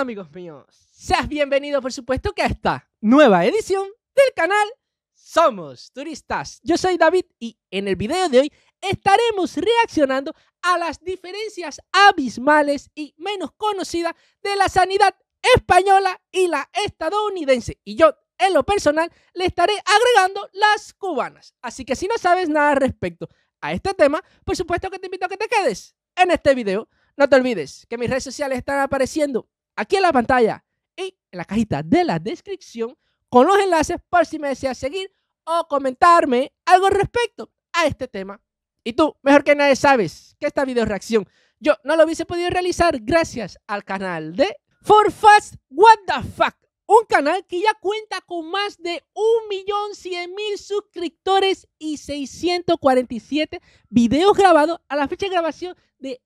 amigos míos? Seas bienvenido por supuesto que a esta nueva edición del canal Somos Turistas. Yo soy David y en el video de hoy estaremos reaccionando a las diferencias abismales y menos conocidas de la sanidad española y la estadounidense. Y yo en lo personal le estaré agregando las cubanas. Así que si no sabes nada respecto a este tema, por supuesto que te invito a que te quedes en este video. No te olvides que mis redes sociales están apareciendo aquí en la pantalla y en la cajita de la descripción con los enlaces por si me deseas seguir o comentarme algo respecto a este tema. Y tú, mejor que nadie, sabes que esta video reacción yo no lo hubiese podido realizar gracias al canal de For Fast What the Fuck. Un canal que ya cuenta con más de 1.100.000 suscriptores y 647 videos grabados. A la fecha de grabación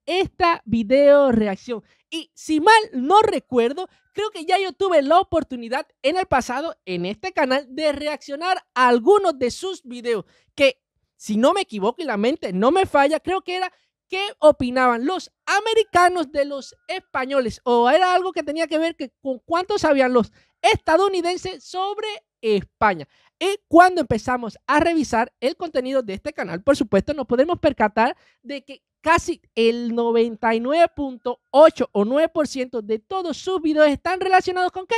esta video reacción. Y si mal no recuerdo, creo que ya yo tuve la oportunidad en el pasado, en este canal, de reaccionar a algunos de sus videos. Que, si no me equivoco y la mente no me falla, creo que era qué opinaban los americanos de los españoles. O era algo que tenía que ver con cuánto sabían los estadounidenses sobre España. Y cuando empezamos a revisar el contenido de este canal, por supuesto, nos podemos percatar de que casi el 99.8 o 9% de todos sus videos están relacionados con qué?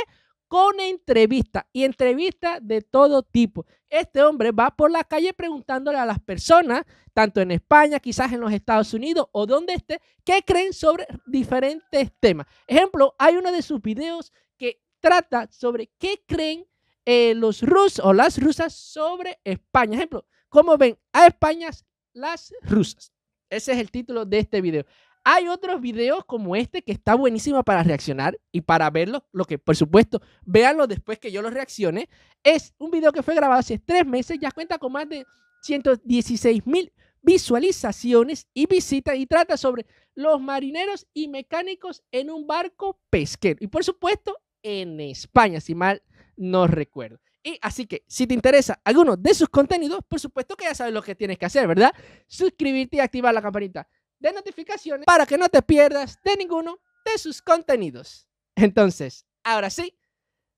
Con entrevistas y entrevistas de todo tipo. Este hombre va por la calle preguntándole a las personas, tanto en España, quizás en los Estados Unidos o donde esté, qué creen sobre diferentes temas. Ejemplo, hay uno de sus videos que trata sobre qué creen eh, los rusos o las rusas sobre España. Ejemplo, cómo ven a España las rusas. Ese es el título de este video. Hay otros videos como este que está buenísimo para reaccionar y para verlo. lo que por supuesto, véanlo después que yo lo reaccione. Es un video que fue grabado hace tres meses, ya cuenta con más de 116 mil visualizaciones y visitas y trata sobre los marineros y mecánicos en un barco pesquero. Y por supuesto, en España, si mal no recuerdo. Y así que, si te interesa alguno de sus contenidos, por supuesto que ya sabes lo que tienes que hacer, ¿verdad? Suscribirte y activar la campanita de notificaciones para que no te pierdas de ninguno de sus contenidos. Entonces, ahora sí,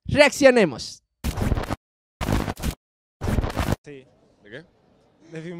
reaccionemos. Sí. ¿De qué?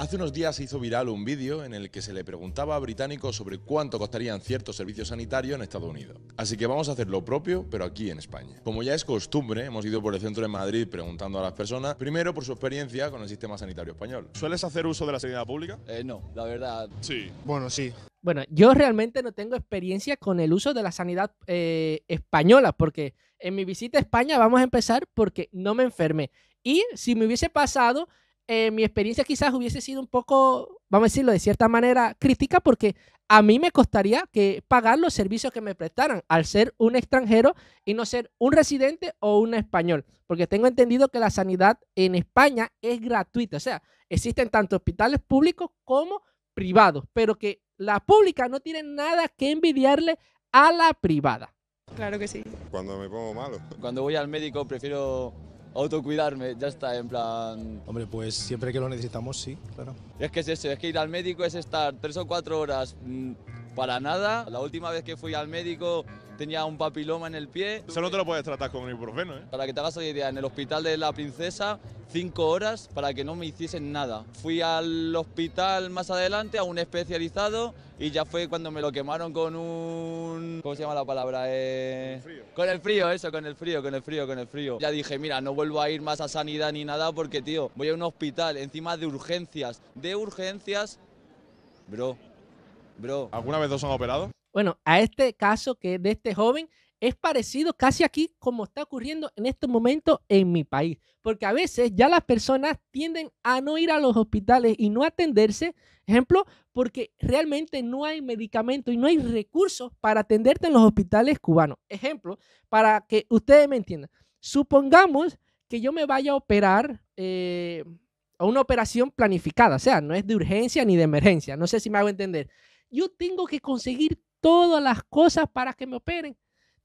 Hace unos días se hizo viral un vídeo en el que se le preguntaba a británicos sobre cuánto costarían ciertos servicios sanitarios en Estados Unidos. Así que vamos a hacer lo propio, pero aquí en España. Como ya es costumbre, hemos ido por el centro de Madrid preguntando a las personas, primero por su experiencia con el sistema sanitario español. ¿Sueles hacer uso de la sanidad pública? Eh, no, la verdad. Sí. Bueno, sí. Bueno, yo realmente no tengo experiencia con el uso de la sanidad eh, española, porque en mi visita a España vamos a empezar porque no me enfermé. Y si me hubiese pasado, eh, mi experiencia quizás hubiese sido un poco, vamos a decirlo de cierta manera, crítica porque a mí me costaría que pagar los servicios que me prestaran al ser un extranjero y no ser un residente o un español, porque tengo entendido que la sanidad en España es gratuita, o sea, existen tanto hospitales públicos como privados, pero que la pública no tiene nada que envidiarle a la privada. Claro que sí. Cuando me pongo malo. Cuando voy al médico prefiero autocuidarme, ya está, en plan... Hombre, pues siempre que lo necesitamos, sí, claro. Es que es eso, es que ir al médico es estar tres o cuatro horas mm, para nada. La última vez que fui al médico tenía un papiloma en el pie. Eso no te lo puedes tratar con ibuprofeno, ¿eh? Para que te hagas una idea, en el hospital de la princesa, cinco horas para que no me hiciesen nada. Fui al hospital más adelante, a un especializado, y ya fue cuando me lo quemaron con un... ¿Cómo se llama la palabra? Eh, con, el con el frío, eso, con el frío, con el frío, con el frío. Ya dije, mira, no vuelvo a ir más a sanidad ni nada porque, tío, voy a un hospital encima de urgencias. De urgencias... Bro, bro. ¿Alguna vez dos han operado? Bueno, a este caso que de este joven es parecido casi aquí como está ocurriendo en este momento en mi país, porque a veces ya las personas tienden a no ir a los hospitales y no atenderse, ejemplo, porque realmente no hay medicamento y no hay recursos para atenderte en los hospitales cubanos. Ejemplo, para que ustedes me entiendan, supongamos que yo me vaya a operar eh, a una operación planificada, o sea, no es de urgencia ni de emergencia, no sé si me hago entender. Yo tengo que conseguir todas las cosas para que me operen.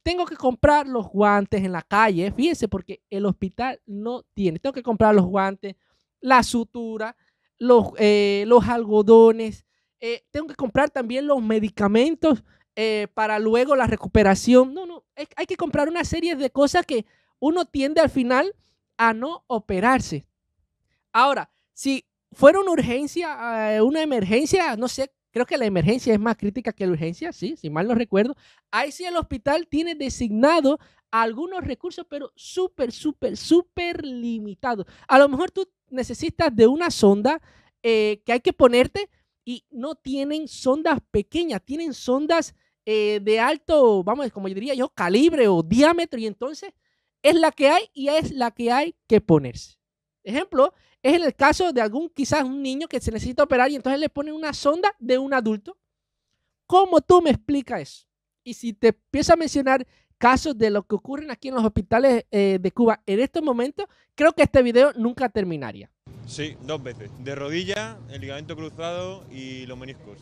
Tengo que comprar los guantes en la calle, fíjense, porque el hospital no tiene. Tengo que comprar los guantes, la sutura, los, eh, los algodones. Eh, tengo que comprar también los medicamentos eh, para luego la recuperación. No, no, hay que comprar una serie de cosas que uno tiende al final a no operarse. Ahora, si fuera una urgencia, una emergencia, no sé Creo que la emergencia es más crítica que la urgencia, sí, si mal no recuerdo. Ahí sí el hospital tiene designado algunos recursos, pero súper, súper, súper limitados. A lo mejor tú necesitas de una sonda eh, que hay que ponerte y no tienen sondas pequeñas, tienen sondas eh, de alto, vamos, como yo diría yo, calibre o diámetro y entonces es la que hay y es la que hay que ponerse. Ejemplo, es en el caso de algún, quizás un niño que se necesita operar y entonces le ponen una sonda de un adulto. ¿Cómo tú me explicas eso? Y si te empiezo a mencionar casos de lo que ocurren aquí en los hospitales eh, de Cuba en estos momentos, creo que este video nunca terminaría. Sí, dos veces. De rodilla, el ligamento cruzado y los meniscos.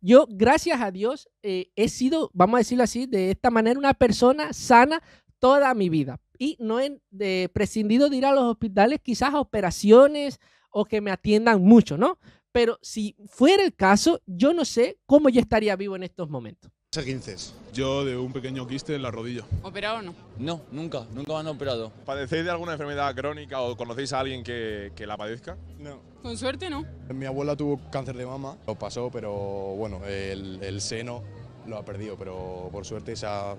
Yo, gracias a Dios, eh, he sido, vamos a decirlo así, de esta manera una persona sana toda mi vida y no he eh, prescindido de ir a los hospitales, quizás a operaciones o que me atiendan mucho, ¿no? Pero si fuera el caso, yo no sé cómo yo estaría vivo en estos momentos. 15. Yo de un pequeño quiste en la rodilla. ¿Operado o no? No, nunca, nunca me han operado. ¿Padecéis de alguna enfermedad crónica o conocéis a alguien que, que la padezca? No. Con suerte no. Mi abuela tuvo cáncer de mama, lo pasó, pero bueno, el, el seno lo ha perdido, pero por suerte esa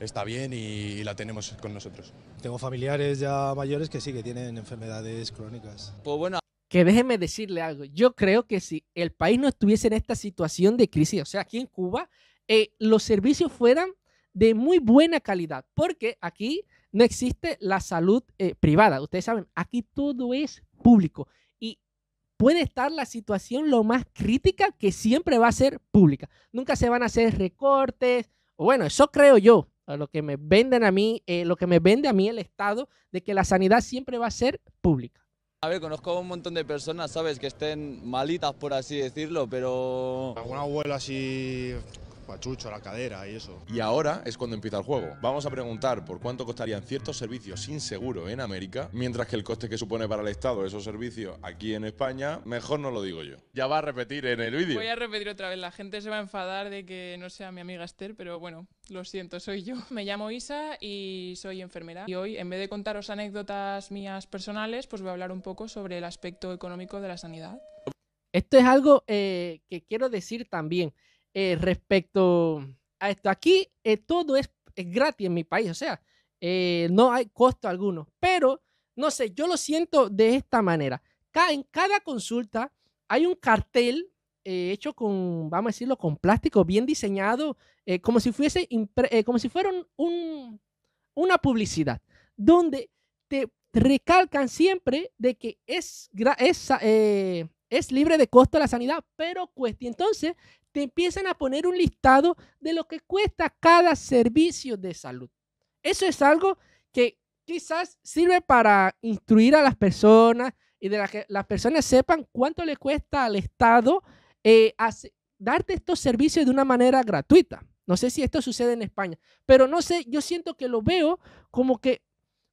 está bien y, la tenemos con nosotros. Tengo familiares ya mayores que sí, que tienen enfermedades crónicas. Pues bueno. Que déjeme decirle algo. Yo creo que si el país no estuviese en esta situación de crisis, o sea, aquí en Cuba, eh, los servicios fueran de muy buena calidad, porque aquí no existe la salud eh, privada. Ustedes saben, aquí todo es público y puede estar la situación lo más crítica que siempre va a ser pública. Nunca se van a hacer recortes, bueno, eso creo yo, lo que me venden a mí, eh, lo que me vende a mí el Estado, de que la sanidad siempre va a ser pública. A ver, conozco a un montón de personas, ¿sabes? Que estén malitas, por así decirlo, pero... Alguna abuela así pachucho, la cadera y eso. Y ahora es cuando empieza el juego. Vamos a preguntar por cuánto costarían ciertos servicios sin seguro en América, mientras que el coste que supone para el Estado esos servicios aquí en España, mejor no lo digo yo. Ya va a repetir en el vídeo. Voy a repetir otra vez, la gente se va a enfadar de que no sea mi amiga Esther, pero bueno, lo siento, soy yo. Me llamo Isa y soy enfermera. Y hoy, en vez de contaros anécdotas mías personales, pues voy a hablar un poco sobre el aspecto económico de la sanidad. Esto es algo eh, que quiero decir también. Eh, respecto a esto. Aquí eh, todo es, gratis en mi país, o sea, eh, no hay costo alguno, pero no sé, yo lo siento de esta manera. en cada consulta hay un cartel hecho con, vamos a decirlo, con plástico bien diseñado, como, si fuese como si fuera una publicidad, donde te recalcan siempre de que es, es libre de costo la sanidad, pero cuestión. Entonces, te empiezan a poner un listado de lo que cuesta cada servicio de salud. Eso es algo que quizás sirve para instruir a las personas y de las que las personas sepan cuánto le cuesta al Estado eh, darte estos servicios de una manera gratuita. No sé si esto sucede en España, pero no sé, yo siento que lo veo como que,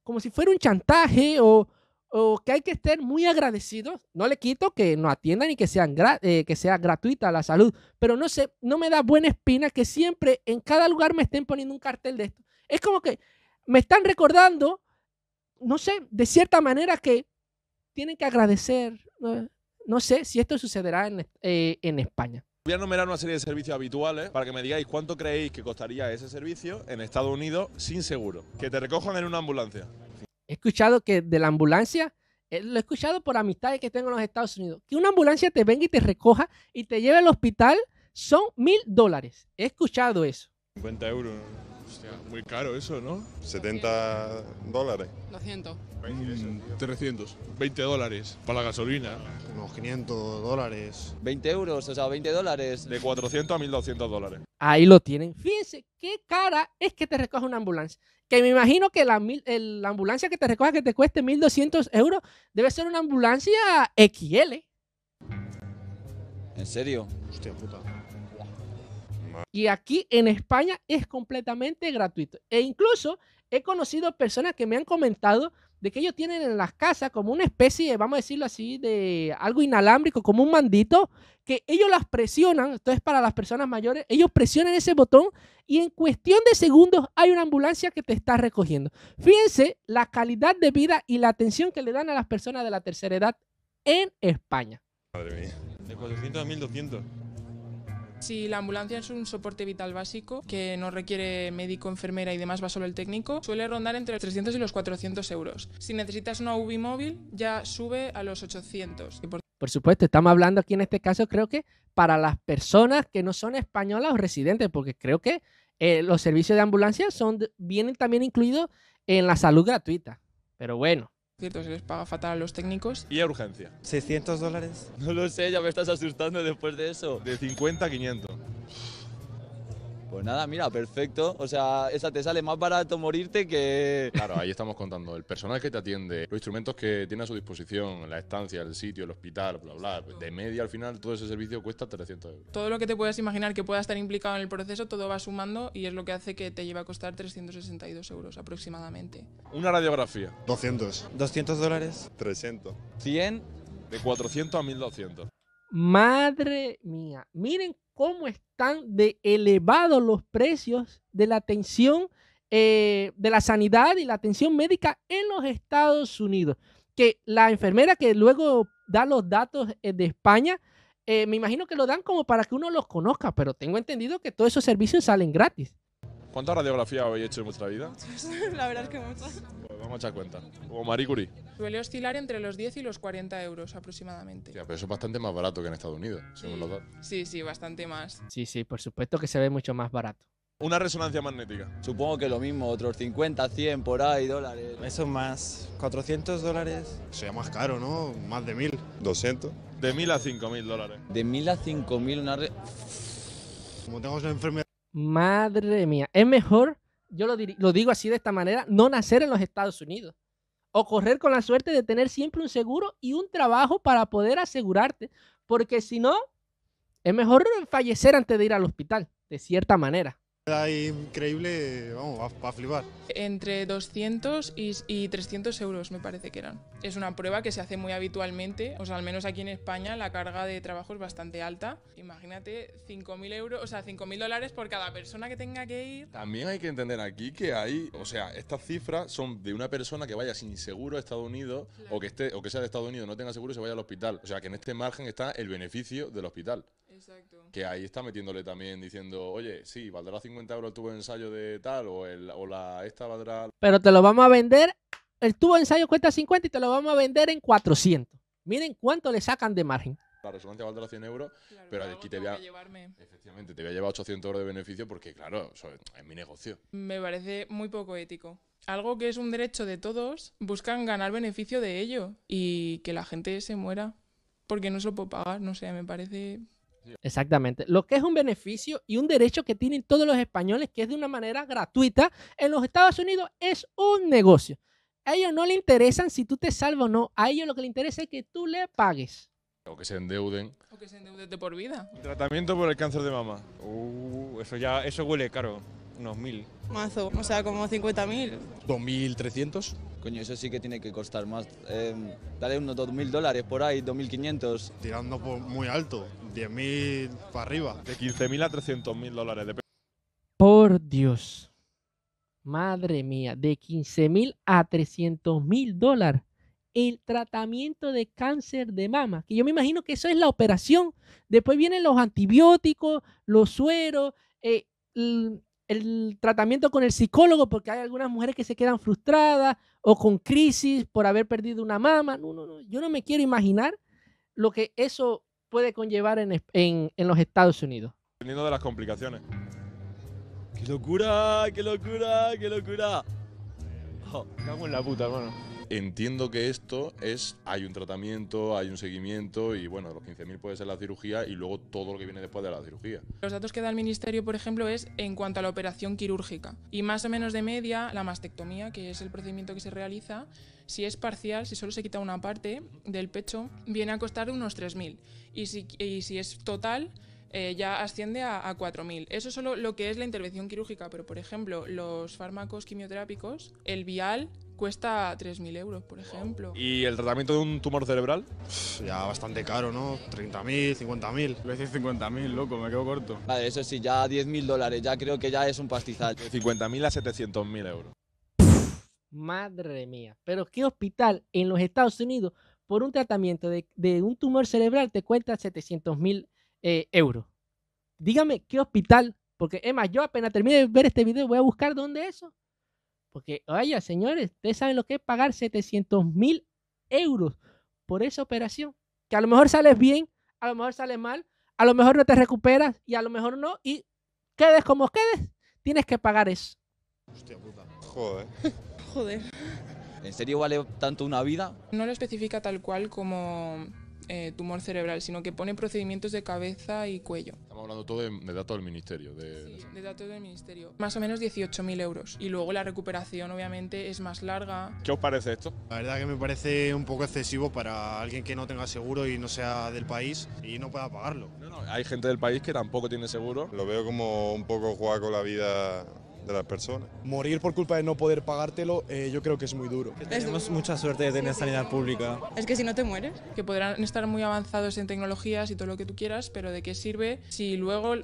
como si fuera un chantaje o, o que hay que estar muy agradecidos. No le quito que no atiendan y que, sean eh, que sea gratuita la salud, pero no sé, no me da buena espina que siempre en cada lugar me estén poniendo un cartel de esto. Es como que me están recordando, no sé, de cierta manera que tienen que agradecer. Eh, no, sé si esto sucederá en, eh, en España. Voy a enumerar una serie de servicios habituales para que me digáis cuánto creéis que costaría ese servicio en Estados Unidos sin seguro. Que te recojan en una ambulancia. He escuchado que de la ambulancia, eh, lo he escuchado por amistades que tengo en los Estados Unidos, que una ambulancia te venga y te recoja y te lleve al hospital son mil dólares. He escuchado eso. 50 euros. muy caro eso, ¿no? 70 dólares. 200. 300. 20 dólares para la gasolina. Unos 500 dólares. 20 euros, o sea, 20 dólares. De 400 a 1200 dólares. Ahí lo tienen. Fíjense qué cara es que te recoja una ambulancia que me imagino que la, ambulancia que te recoja que te cueste 1.200 euros debe ser una ambulancia XL. ¿En serio? Hostia puta. Y aquí en España es completamente gratuito. E incluso he conocido personas que me han comentado de que ellos tienen en las casas como una especie, vamos a decirlo así, de algo inalámbrico, como un mandito, que ellos las presionan, entonces para las personas mayores, ellos presionan ese botón y en cuestión de segundos hay una ambulancia que te está recogiendo. Fíjense la calidad de vida y la atención que le dan a las personas de la tercera edad en España. de 400 a 1200. Si la ambulancia es un soporte vital básico que no requiere médico, enfermera y demás, va solo el técnico, suele rondar entre los 300 y los 400 euros. Si necesitas una UBI móvil, ya sube a los 800. por... supuesto, estamos hablando aquí en este caso, creo que para las personas que no son españolas o residentes, porque creo que eh, los servicios de ambulancia son, vienen también incluidos en la salud gratuita. Pero bueno, Cierto, se les paga fatal a los técnicos. ¿Y a urgencia? ¿600 dólares? No lo sé, ya me estás asustando después de eso. De 50 a 500. Pues nada, mira, perfecto. O sea, esa te sale más barato morirte que. Claro, ahí estamos contando. El personal que te atiende, los instrumentos que tiene a su disposición, la estancia, el sitio, el hospital, bla, bla. De media al final, todo ese servicio cuesta 300 euros. Todo lo que te puedas imaginar que pueda estar implicado en el proceso, todo va sumando y es lo que hace que te lleve a costar 362 euros aproximadamente. Una radiografía. 200. 200 dólares. 300. 100. De 400 a 1200. Madre mía, miren cómo están de elevados los precios de la atención eh, de la sanidad y la atención médica en los Estados Unidos. Que la enfermera que luego da los datos eh, de España, eh, me imagino que lo dan como para que uno los conozca, pero tengo entendido que todos esos servicios salen gratis. ¿Cuánta radiografía habéis hecho en vuestra vida? la verdad es que muchas. Pues vamos a echar cuenta. Como Marie Curie. Suele oscilar entre los 10 y los 40 euros aproximadamente. pero eso es bastante más barato que en Estados Unidos, según sí. los datos. Sí, sí, bastante más. Sí, sí, por supuesto que se ve mucho más barato. Una resonancia magnética. Supongo que lo mismo, otros 50, 100 por ahí dólares. Eso más, 400 dólares. Sería más caro, ¿no? Más de 1000. 200. De 1000 a 5000 dólares. De 1000 a 5000 una re... Como tengo una enfermedad Madre mía, es mejor, yo lo, lo digo así de esta manera, no nacer en los Estados Unidos o correr con la suerte de tener siempre un seguro y un trabajo para poder asegurarte, porque si no, es mejor fallecer antes de ir al hospital, de cierta manera increíble, vamos, va a, flipar. Entre 200 y, 300 euros me parece que eran. Es una prueba que se hace muy habitualmente, o sea, al menos aquí en España la carga de trabajo es bastante alta. Imagínate 5.000 euros, o sea, 5.000 dólares por cada persona que tenga que ir. También hay que entender aquí que hay, o sea, estas cifras son de una persona que vaya sin seguro a Estados Unidos o, que esté, o que sea de Estados Unidos no tenga seguro y se vaya al hospital. O sea, que en este margen está el beneficio del hospital. Exacto. Que ahí está metiéndole también diciendo, oye, sí, valdrá 50 euros el tubo de ensayo de tal o, el, o la esta valdrá... Pero te lo vamos a vender, el tubo de ensayo cuesta 50 y te lo vamos a vender en 400. Miren cuánto le sacan de margen. La resonancia valdrá 100 euros, pero aquí te voy a... Efectivamente, te voy a llevar 800 euros de beneficio porque, claro, es mi negocio. Me parece muy poco ético algo que es un derecho de todos, buscan ganar beneficio de ello y que la gente se muera porque no se lo puedo pagar, no sé, me parece Exactamente. Lo que es un beneficio y un derecho que tienen todos los españoles, que es de una manera gratuita, en los Estados Unidos es un negocio. A ellos no les interesan si tú te salvas o no. A ellos lo que les interesa es que tú le pagues. O que se endeuden. O que se endeuden de por vida. Tratamiento por el cáncer de mama. Uh, eso ya, eso huele caro. Unos mil. Mazo, o sea, como 50.000. ¿2.300? Coño, eso sí que tiene que costar más. Em, dale unos 2.000 dólares por ahí, 2.500. Tirando por muy alto, 10.000 para arriba. De 15.000 a 300.000 dólares. Por Dios. Madre mía, de 15.000 a 300.000 dólares el tratamiento de cáncer de mama, que yo me imagino que eso es la operación. Después vienen los antibióticos, los sueros, eh, el tratamiento con el psicólogo porque hay algunas mujeres que se quedan frustradas o con crisis por haber perdido una mama. No, no, no. Yo no me quiero imaginar lo que eso puede conllevar en, los Estados Unidos. de las complicaciones. ¡Qué locura! ¡Qué locura! ¡Qué locura! Oh, en la puta, hermano. Entiendo que esto es, hay un tratamiento, hay un seguimiento y bueno, los 15.000 puede ser la cirugía y luego todo lo que viene después de la cirugía. Los datos que da el Ministerio, por ejemplo, es en cuanto a la operación quirúrgica y más o menos de media la mastectomía, que es el procedimiento que se realiza, si es parcial, si solo se quita una parte del pecho, viene a costar unos 3.000 y si, si es total... Eh, ya asciende a, a 4.000. Eso es solo lo que es la intervención quirúrgica, pero por ejemplo, los fármacos quimioterápicos, el vial cuesta 3.000 euros, por ejemplo. ¿Y el tratamiento de un tumor cerebral? Ya bastante caro, ¿no? 30.000, 50.000. Voy a decir 50.000, loco, me quedo corto. eso sí, ya 10.000 dólares, ya creo que ya es un pastizal. De 50.000 a 700.000 euros. Madre mía, pero ¿qué hospital en los Estados Unidos por un tratamiento de, un tumor cerebral te cuesta 700.000 eh, euros? Dígame, ¿qué hospital? Porque, Emma, yo apenas termine de ver este video voy a buscar dónde es eso porque, vaya, señores, ustedes saben lo que es pagar 700 mil euros por esa operación. Que a lo mejor sales bien, a lo mejor sales mal, a lo mejor no te recuperas y a lo mejor no. Y quedes como quedes, tienes que pagar eso. Hostia puta. Joder. Joder. ¿En serio vale tanto una vida? No lo especifica tal cual como eh, tumor cerebral, sino que pone procedimientos de cabeza y cuello. Estamos hablando todo de, datos del Ministerio. De, sí, de datos del Ministerio. Más o menos 18.000 euros. Y luego la recuperación, obviamente, es más larga. ¿Qué os parece esto? La verdad que me parece un poco excesivo para alguien que no tenga seguro y no sea del país y no pueda pagarlo. No, no, hay gente del país que tampoco tiene seguro. Lo veo como un poco jugar con la vida de las personas. Morir por culpa de no poder pagártelo, eh, yo creo que es muy duro. Tenemos mucha suerte de tener sanidad pública. Es que si no te mueres. Que podrán estar muy avanzados en tecnologías y todo lo que tú quieras, pero ¿de qué sirve si luego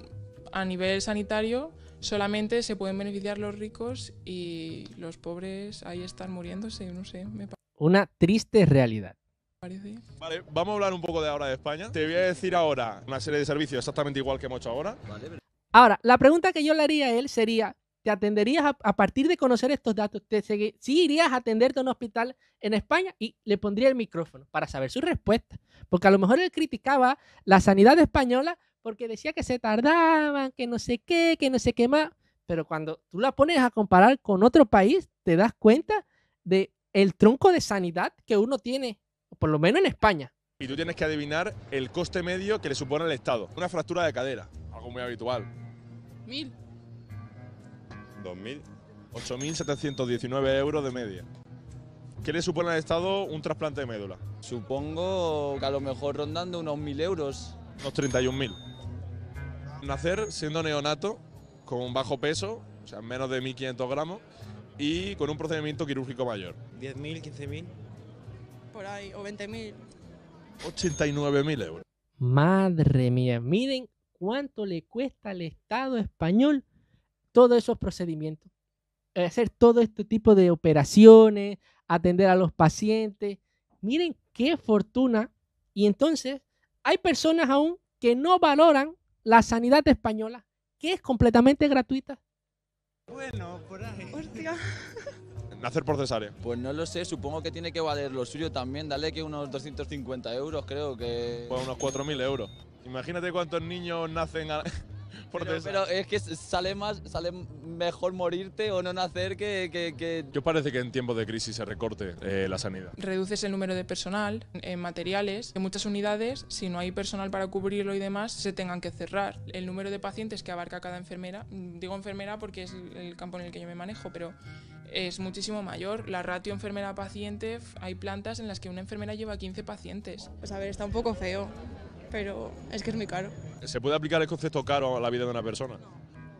a nivel sanitario solamente se pueden beneficiar los ricos y los pobres ahí están muriéndose? No sé, me Una triste realidad. Vale, vamos a hablar un poco de ahora de España. Te voy a decir ahora una serie de servicios exactamente igual que hemos hecho ahora. Ahora, la pregunta que yo le haría a él sería, te atenderías a, partir de conocer estos datos, sí irías a atenderte a un hospital en España y le pondría el micrófono para saber su respuesta. Porque a lo mejor él criticaba la sanidad española porque decía que se tardaban, que no sé qué, que no sé qué más. Pero cuando tú la pones a comparar con otro país, te das cuenta de el tronco de sanidad que uno tiene, por lo menos en España. Y tú tienes que adivinar el coste medio que le supone al Estado. Una fractura de cadera, algo muy habitual. Mil. 2.000. 8.719 euros de media. ¿Qué le supone al Estado un trasplante de médula? Supongo que a lo mejor rondando unos 1.000 euros. Unos 31.000. Nacer siendo neonato, con bajo peso, o sea, menos de 1.500 gramos, y con un procedimiento quirúrgico mayor. ¿10.000, 15.000? Por ahí, o 20.000. 89.000 euros. Madre mía, miren cuánto le cuesta al Estado español todos esos procedimientos, hacer todo este tipo de operaciones, atender a los pacientes. Miren qué fortuna. Y entonces hay personas aún que no valoran la sanidad española, que es completamente gratuita. Bueno, por ahí. Hostia. Nacer por cesárea. Pues no lo sé, supongo que tiene que valer lo suyo también. Dale que unos 250 euros, creo que. Pues unos 4.000 euros. Imagínate cuántos niños nacen a... pero, es que sale más, sale mejor morirte o no nacer que, que, que... Yo parece que en tiempos de crisis se recorte eh, la sanidad. Reduces el número de personal, en materiales, en muchas unidades, si no hay personal para cubrirlo y demás, se tengan que cerrar. El número de pacientes que abarca cada enfermera, mm, digo enfermera porque es el campo en el que yo me manejo, pero es muchísimo mayor. La ratio enfermera-paciente, hay plantas en las que una enfermera lleva 15 pacientes. Pues a ver, está un poco feo pero es que es muy caro. ¿Se puede aplicar el concepto caro a la vida de una persona?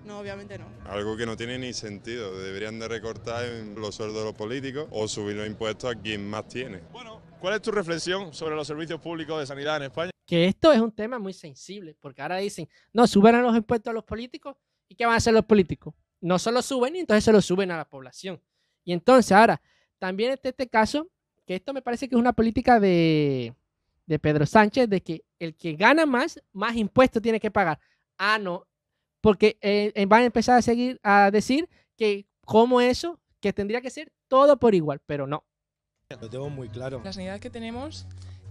No, obviamente no. Algo que no tiene ni sentido. Deberían de recortar los sueldos de los políticos o subir los impuestos a quien más tiene. Bueno, ¿cuál es tu reflexión sobre los servicios públicos de sanidad en España? Que esto es un tema muy sensible, porque ahora dicen, no, suben los impuestos a los políticos y ¿qué van a hacer los políticos? No solo suben y entonces se los suben a la población. Y entonces ahora, también está este caso, que esto me parece que es una política de, de Pedro Sánchez de que el que gana más, más impuestos tiene que pagar. Ah, no, porque eh, eh, van a empezar a seguir a decir que como eso, que tendría que ser todo por igual, pero no. Lo tengo muy claro. La sanidad que tenemos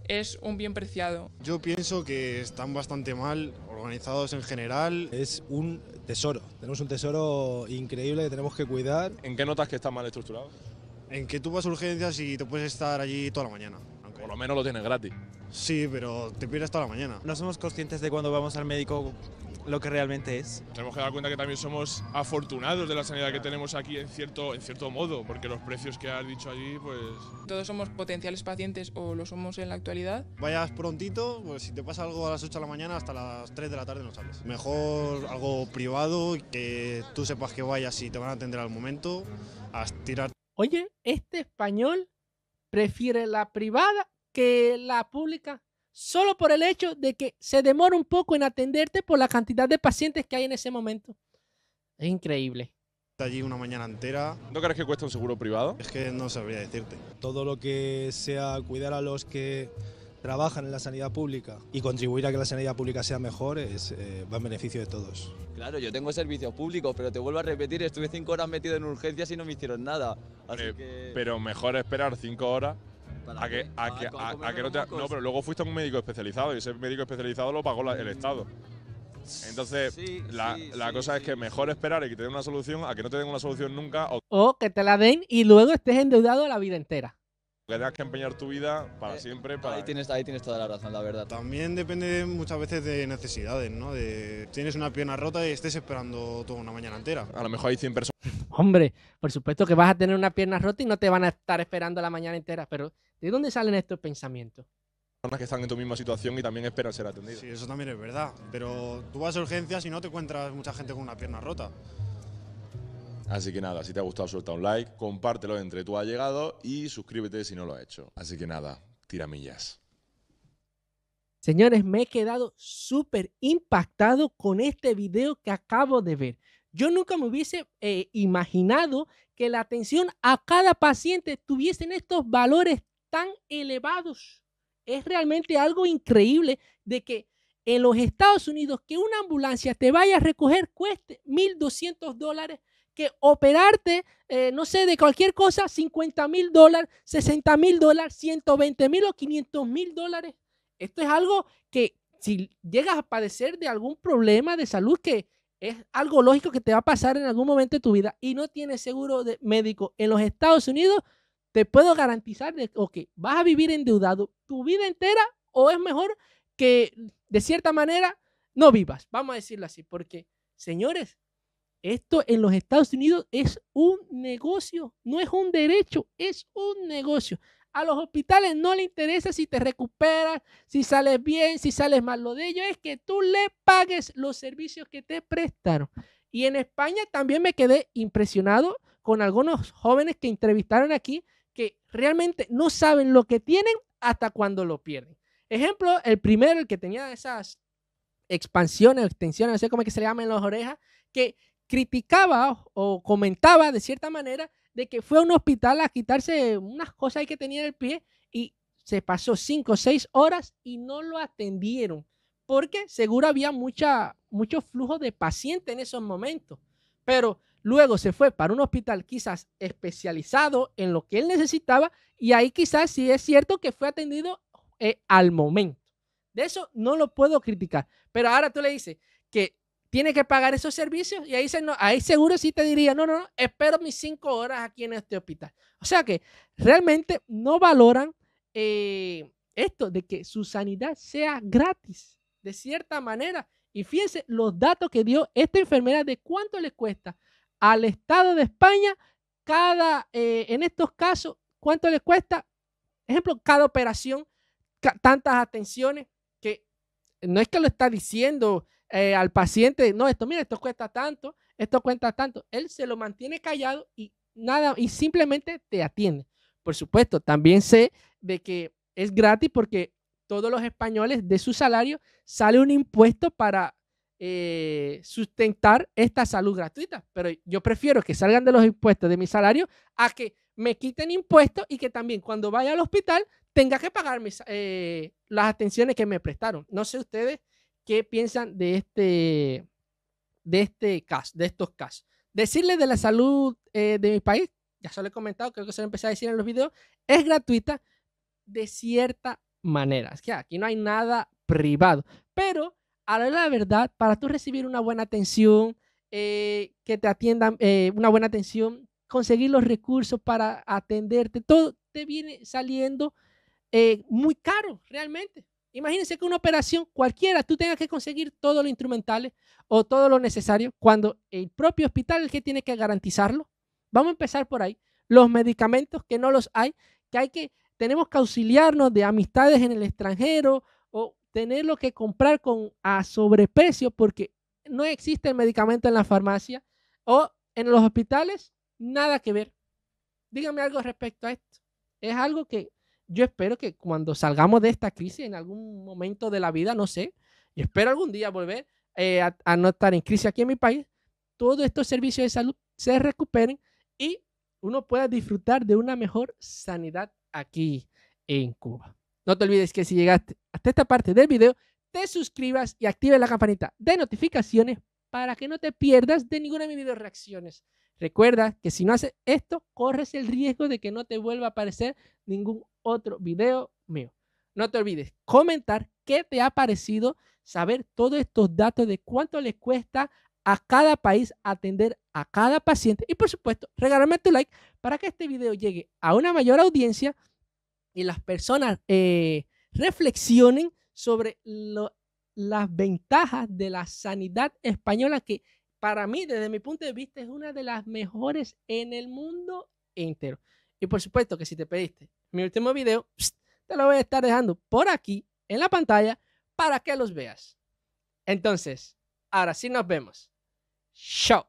es un bien preciado. Yo pienso que están bastante mal organizados en general. Es un tesoro. Tenemos un tesoro increíble que tenemos que cuidar. ¿En qué notas que está mal estructurado? En que tú vas a urgencias y te puedes estar allí toda la mañana. Por lo menos lo tienes gratis. Sí, pero te pierdes toda la mañana. No somos conscientes de cuando vamos al médico lo que realmente es. Tenemos que dar cuenta que también somos afortunados de la sanidad que tenemos aquí en cierto, en cierto modo, porque los precios que has dicho allí, pues... Todos somos potenciales pacientes o lo somos en la actualidad. Vayas prontito, pues si te pasa algo a las 8 de la mañana hasta las 3 de la tarde no sales. Mejor algo privado, que tú sepas que vayas y te van a atender al momento, a tirar... Oye, este español prefiere la privada la pública solo por el hecho de que se demora un poco en atenderte por la cantidad de pacientes que hay en ese momento. Es increíble. Allí una mañana entera. ¿No crees que cuesta un seguro privado? Es que no sabría decirte. Todo lo que sea cuidar a los que trabajan en la sanidad pública y contribuir a que la sanidad pública sea mejor es, eh, va en beneficio de todos. Claro, yo tengo servicios públicos, pero te vuelvo a repetir, estuve cinco horas metido en urgencias y no me hicieron nada. Eh, pero mejor esperar cinco horas a, que, a, que, a, que no, te, no, pero luego fuiste a un médico especializado y ese médico especializado lo pagó el Estado. Entonces, la, cosa es que mejor esperar y que te den una solución a que no te den una solución nunca. O, que te la den y luego estés endeudado la vida entera. Que tengas que empeñar tu vida para eh, siempre. Ahí, tienes, ahí tienes toda la razón, la verdad. También depende muchas veces de necesidades, ¿no? De, tienes una pierna rota y estés esperando toda una mañana entera. A lo mejor hay 100 personas. Hombre, por supuesto que vas a tener una pierna rota y no te van a estar esperando la mañana entera, pero ¿De dónde salen estos pensamientos? Personas que están en tu misma situación y también esperan ser atendidas. Sí, eso también es verdad, pero tú vas a urgencias y no te encuentras mucha gente con una pierna rota. Así que nada, si te ha gustado suelta un like, compártelo entre tú llegado y suscríbete si no lo has hecho. Así que nada, tiramillas. Señores, me he quedado súper impactado con este video que acabo de ver. Yo nunca me hubiese eh, imaginado que la atención a cada paciente tuviesen estos valores tan elevados. Es realmente algo increíble de que en los Estados Unidos que una ambulancia te vaya a recoger cueste 1.200 dólares, que operarte, eh, no sé, de cualquier cosa, 50 mil dólares, 60 mil dólares, 120 mil o 500 mil dólares. Esto es algo que si llegas a padecer de algún problema de salud que es algo lógico que te va a pasar en algún momento de tu vida y no tienes seguro de médico en los Estados Unidos, te puedo garantizar que vas a vivir endeudado tu vida entera o es mejor que de cierta manera no vivas, vamos a decirlo así, porque señores, esto en los Estados Unidos es un negocio, no es un derecho, es un negocio. A los hospitales no le interesa si te recuperas, si sales bien, si sales mal. Lo de ellos es que tú le pagues los servicios que te prestaron. Y en España también me quedé impresionado con algunos jóvenes que entrevistaron aquí que realmente no saben lo que tienen hasta cuando lo pierden. Ejemplo, el primero, el que tenía esas expansiones, extensiones, no sé cómo es que se le llaman en las orejas, que criticaba o comentaba de cierta manera de que fue a un hospital a quitarse unas cosas que tenía en el pie y se pasó cinco o seis horas y no lo atendieron porque seguro había mucha, mucho flujo de pacientes en esos momentos. Pero Luego se fue para un hospital quizás especializado en lo que él necesitaba y ahí quizás sí es cierto que fue atendido eh, al momento. De eso no lo puedo criticar. Pero ahora tú le dices que tiene que pagar esos servicios y ahí, se, no, ahí seguro sí te diría, no, no, no, espero mis cinco horas aquí en este hospital. O sea que realmente no valoran eh, esto de que su sanidad sea gratis, de cierta manera. Y fíjense los datos que dio esta enfermera de cuánto le cuesta al Estado de España cada, eh, en estos casos, cuánto le cuesta, ejemplo, cada operación, tantas atenciones, que no es que lo está diciendo eh, al paciente, no, esto, mira, esto cuesta tanto, esto cuesta tanto, él se lo mantiene callado y nada, y simplemente te atiende. Por supuesto, también sé de que es gratis porque todos los españoles de su salario sale un impuesto para eh, sustentar esta salud gratuita. Pero yo prefiero que salgan de los impuestos de mi salario a que me quiten impuestos y que también cuando vaya al hospital tenga que pagar mis, eh, las atenciones que me prestaron. No sé ustedes qué piensan de este, de este caso, de estos casos. Decirles de la salud eh, de mi país, ya se lo he comentado, creo que se lo empecé a decir en los videos, es gratuita de cierta manera. Es que aquí no hay nada privado, pero Ahora la verdad, para tú recibir una buena atención, eh, que te atiendan, eh, una buena atención, conseguir los recursos para atenderte, todo te viene saliendo eh, muy caro realmente. Imagínense que una operación cualquiera, tú tengas que conseguir todo lo instrumental o todo lo necesario, cuando el propio hospital es el que tiene que garantizarlo. Vamos a empezar por ahí. Los medicamentos que no los hay, que hay que, tenemos que auxiliarnos de amistades en el extranjero tenerlo que comprar con, a sobreprecio porque no existe el medicamento en la farmacia o en los hospitales, nada que ver. Dígame algo respecto a esto. Es algo que yo espero que cuando salgamos de esta crisis en algún momento de la vida, no sé, y espero algún día volver eh, a no estar en crisis aquí en mi país, todos estos servicios de salud se recuperen y uno pueda disfrutar de una mejor sanidad aquí en Cuba. No te olvides que si llegaste hasta esta parte del video, te suscribas y actives la campanita de notificaciones para que no te pierdas de ninguna de mis video reacciones. Recuerda que si no haces esto, corres el riesgo de que no te vuelva a aparecer ningún otro video mío. No te olvides comentar qué te ha parecido, saber todos estos datos de cuánto les cuesta a cada país atender a cada paciente y por supuesto regalarme tu like para que este video llegue a una mayor audiencia y las personas eh, reflexionen sobre las ventajas de la sanidad española, que para mí, desde mi punto de vista, es una de las mejores en el mundo entero. Y por supuesto que si te pediste mi último video, te lo voy a estar dejando por aquí en la pantalla para que los veas. Entonces, ahora sí nos vemos. Chao.